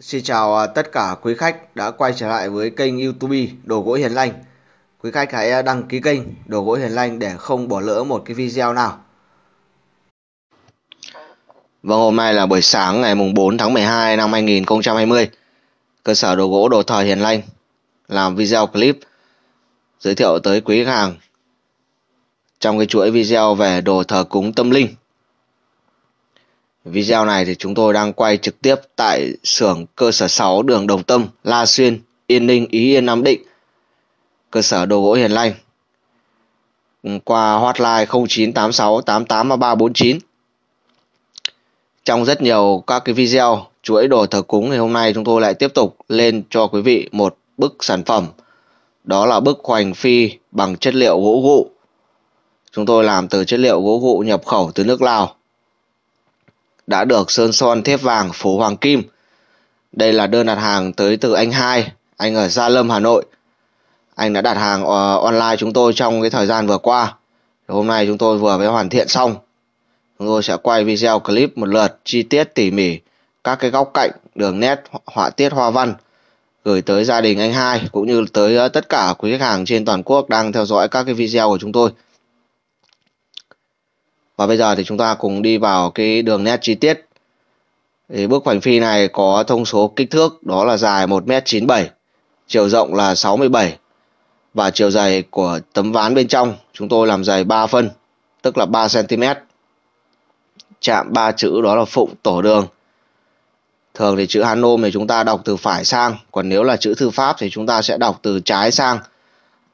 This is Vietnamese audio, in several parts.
Xin chào à, tất cả quý khách đã quay trở lại với kênh YouTube Đồ gỗ Hiền Lành. Quý khách hãy à, đăng ký kênh Đồ gỗ Hiền Lành để không bỏ lỡ một cái video nào. Vâng, hôm nay là buổi sáng ngày mùng 4 tháng 12 năm 2020. Cơ sở đồ gỗ Đồ Thờ Hiền Lành làm video clip giới thiệu tới quý khách hàng trong cái chuỗi video về đồ thờ cúng tâm linh Video này thì chúng tôi đang quay trực tiếp tại xưởng cơ sở 6 đường Đồng Tâm, La Xuyên, Yên Ninh, Ý Yên, Nam Định, cơ sở đồ gỗ Hiền Lanh ừ, Qua hotline 0986 Trong rất nhiều các cái video chuỗi đồ thờ cúng thì hôm nay chúng tôi lại tiếp tục lên cho quý vị một bức sản phẩm. Đó là bức hoành phi bằng chất liệu gỗ gụ. Chúng tôi làm từ chất liệu gỗ gụ nhập khẩu từ nước Lào đã được sơn son thép vàng phố Hoàng Kim. Đây là đơn đặt hàng tới từ anh Hai, anh ở Gia Lâm, Hà Nội. Anh đã đặt hàng ờ, online chúng tôi trong cái thời gian vừa qua. Hôm nay chúng tôi vừa mới hoàn thiện xong. Chúng tôi sẽ quay video clip một lượt chi tiết tỉ mỉ các cái góc cạnh, đường nét, họa tiết hoa văn gửi tới gia đình anh Hai cũng như tới ờ, tất cả quý khách hàng trên toàn quốc đang theo dõi các cái video của chúng tôi và bây giờ thì chúng ta cùng đi vào cái đường nét chi tiết thì bức hoành phi này có thông số kích thước đó là dài 1m97 chiều rộng là 67 và chiều dày của tấm ván bên trong chúng tôi làm dày 3 phân tức là 3 cm chạm ba chữ đó là phụng tổ đường thường thì chữ Hán Nôm thì chúng ta đọc từ phải sang còn nếu là chữ thư pháp thì chúng ta sẽ đọc từ trái sang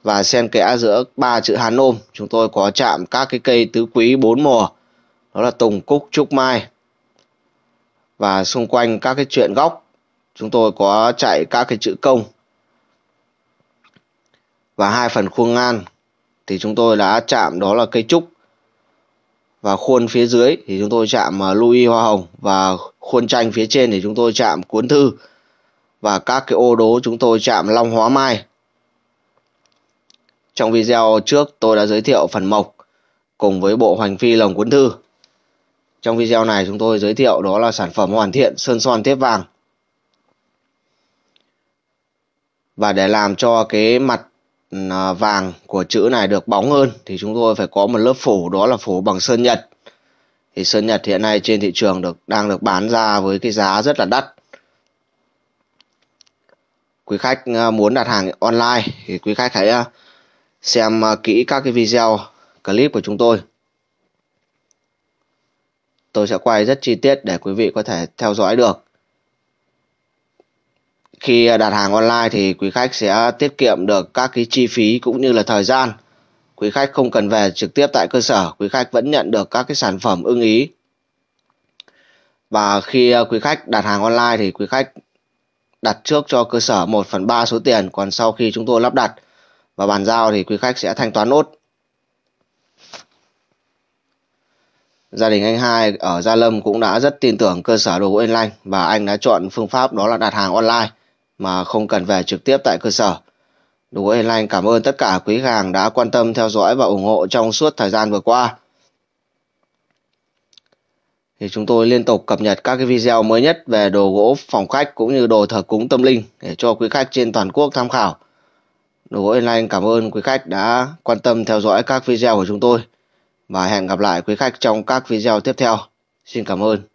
và xen kẽ giữa ba chữ Hán ôm chúng tôi có chạm các cái cây tứ quý bốn mùa đó là tùng cúc trúc mai và xung quanh các cái chuyện góc chúng tôi có chạy các cái chữ công và hai phần khuôn ngan thì chúng tôi đã chạm đó là cây trúc và khuôn phía dưới thì chúng tôi chạm à, Louis hoa hồng và khuôn tranh phía trên thì chúng tôi chạm cuốn thư và các cái ô đố chúng tôi chạm long hóa mai trong video trước tôi đã giới thiệu phần mộc cùng với bộ hoành phi lồng cuốn thư. Trong video này chúng tôi giới thiệu đó là sản phẩm hoàn thiện sơn son thép vàng. Và để làm cho cái mặt à, vàng của chữ này được bóng hơn thì chúng tôi phải có một lớp phủ đó là phủ bằng sơn nhật. Thì sơn nhật hiện nay trên thị trường được đang được bán ra với cái giá rất là đắt. Quý khách à, muốn đặt hàng online thì quý khách hãy à, xem à, kỹ các cái video clip của chúng tôi. Tôi sẽ quay rất chi tiết để quý vị có thể theo dõi được. Khi đặt hàng online thì quý khách sẽ tiết kiệm được các cái chi phí cũng như là thời gian. Quý khách không cần về trực tiếp tại cơ sở, quý khách vẫn nhận được các cái sản phẩm ưng ý. Và khi quý khách đặt hàng online thì quý khách đặt trước cho cơ sở 1 phần 3 số tiền còn sau khi chúng tôi lắp đặt và bàn giao thì quý khách sẽ thanh toán nốt gia đình anh hai ở Gia Lâm cũng đã rất tin tưởng cơ sở đồ gỗ Yên Lanh và anh đã chọn phương pháp đó là đặt hàng online mà không cần về trực tiếp tại cơ sở. Đồ gỗ Yên Lanh cảm ơn tất cả quý hàng đã quan tâm theo dõi và ủng hộ trong suốt thời gian vừa qua. Thì chúng tôi liên tục cập nhật các cái video mới nhất về đồ gỗ phòng khách cũng như đồ thờ cúng tâm linh để cho quý khách trên toàn quốc tham khảo. Đồ gỗ Inline cảm ơn quý khách đã quan tâm theo dõi các video của chúng tôi và hẹn gặp lại quý khách trong các video tiếp theo. Xin cảm ơn.